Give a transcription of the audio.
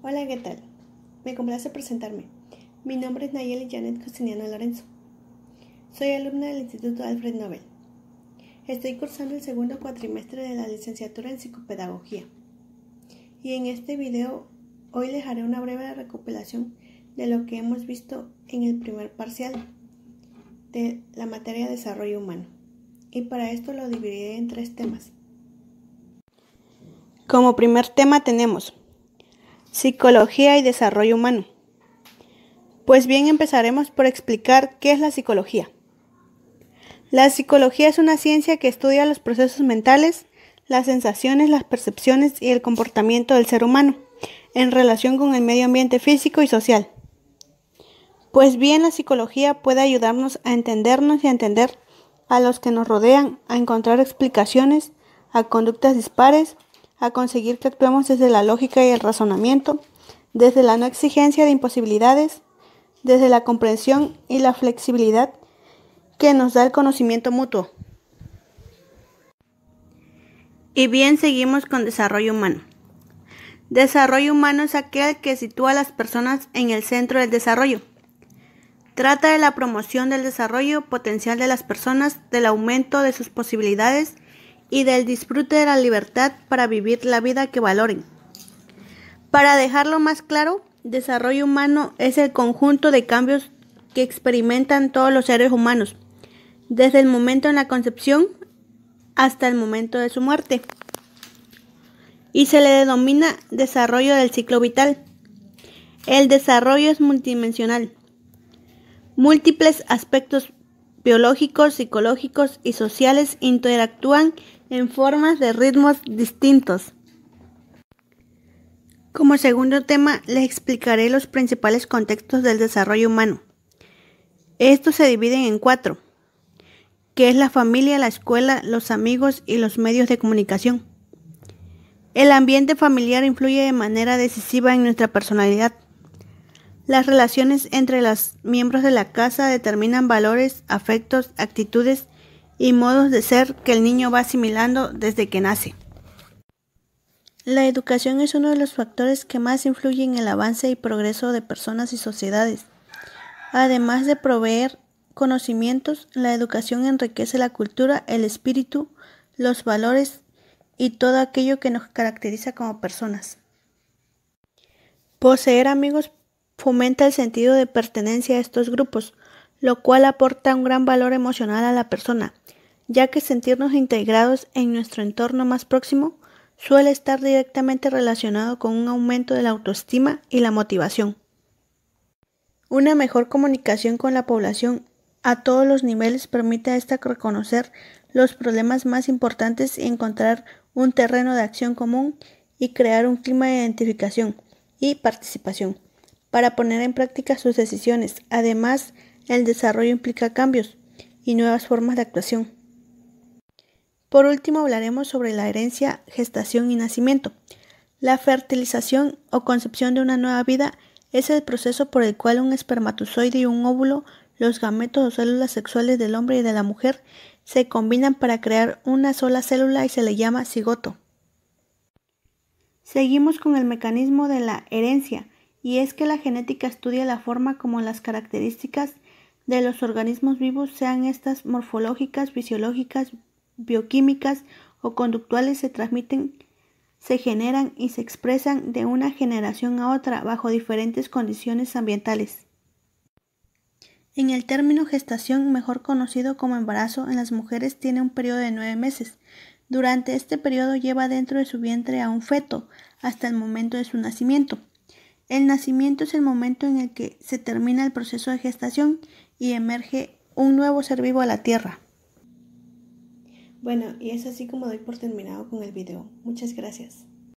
Hola, ¿qué tal? Me complace presentarme. Mi nombre es Nayeli Janet Costiniano Lorenzo. Soy alumna del Instituto Alfred Nobel. Estoy cursando el segundo cuatrimestre de la licenciatura en psicopedagogía. Y en este video hoy les haré una breve recopilación de lo que hemos visto en el primer parcial de la materia de desarrollo humano. Y para esto lo dividiré en tres temas. Como primer tema tenemos Psicología y Desarrollo Humano. Pues bien, empezaremos por explicar qué es la psicología. La psicología es una ciencia que estudia los procesos mentales, las sensaciones, las percepciones y el comportamiento del ser humano en relación con el medio ambiente físico y social. Pues bien, la psicología puede ayudarnos a entendernos y a entender a los que nos rodean, a encontrar explicaciones a conductas dispares, a conseguir que actuemos desde la lógica y el razonamiento, desde la no exigencia de imposibilidades, desde la comprensión y la flexibilidad que nos da el conocimiento mutuo. Y bien seguimos con desarrollo humano. Desarrollo humano es aquel que sitúa a las personas en el centro del desarrollo. Trata de la promoción del desarrollo potencial de las personas, del aumento de sus posibilidades, y del disfrute de la libertad para vivir la vida que valoren. Para dejarlo más claro, desarrollo humano es el conjunto de cambios que experimentan todos los seres humanos, desde el momento en la concepción hasta el momento de su muerte, y se le denomina desarrollo del ciclo vital. El desarrollo es multidimensional. Múltiples aspectos biológicos, psicológicos y sociales interactúan en formas de ritmos distintos. Como segundo tema, les explicaré los principales contextos del desarrollo humano. Estos se dividen en cuatro, que es la familia, la escuela, los amigos y los medios de comunicación. El ambiente familiar influye de manera decisiva en nuestra personalidad. Las relaciones entre los miembros de la casa determinan valores, afectos, actitudes y modos de ser que el niño va asimilando desde que nace. La educación es uno de los factores que más influyen en el avance y progreso de personas y sociedades. Además de proveer conocimientos, la educación enriquece la cultura, el espíritu, los valores y todo aquello que nos caracteriza como personas. Poseer amigos fomenta el sentido de pertenencia a estos grupos, lo cual aporta un gran valor emocional a la persona, ya que sentirnos integrados en nuestro entorno más próximo suele estar directamente relacionado con un aumento de la autoestima y la motivación. Una mejor comunicación con la población a todos los niveles permite a esta reconocer los problemas más importantes y encontrar un terreno de acción común y crear un clima de identificación y participación para poner en práctica sus decisiones. Además, el desarrollo implica cambios y nuevas formas de actuación. Por último, hablaremos sobre la herencia, gestación y nacimiento. La fertilización o concepción de una nueva vida es el proceso por el cual un espermatozoide y un óvulo, los gametos o células sexuales del hombre y de la mujer, se combinan para crear una sola célula y se le llama cigoto. Seguimos con el mecanismo de la herencia, y es que la genética estudia la forma como las características de los organismos vivos, sean estas morfológicas, fisiológicas, bioquímicas o conductuales, se transmiten, se generan y se expresan de una generación a otra bajo diferentes condiciones ambientales. En el término gestación, mejor conocido como embarazo, en las mujeres tiene un periodo de nueve meses. Durante este periodo lleva dentro de su vientre a un feto hasta el momento de su nacimiento. El nacimiento es el momento en el que se termina el proceso de gestación y emerge un nuevo ser vivo a la Tierra. Bueno, y es así como doy por terminado con el video. Muchas gracias.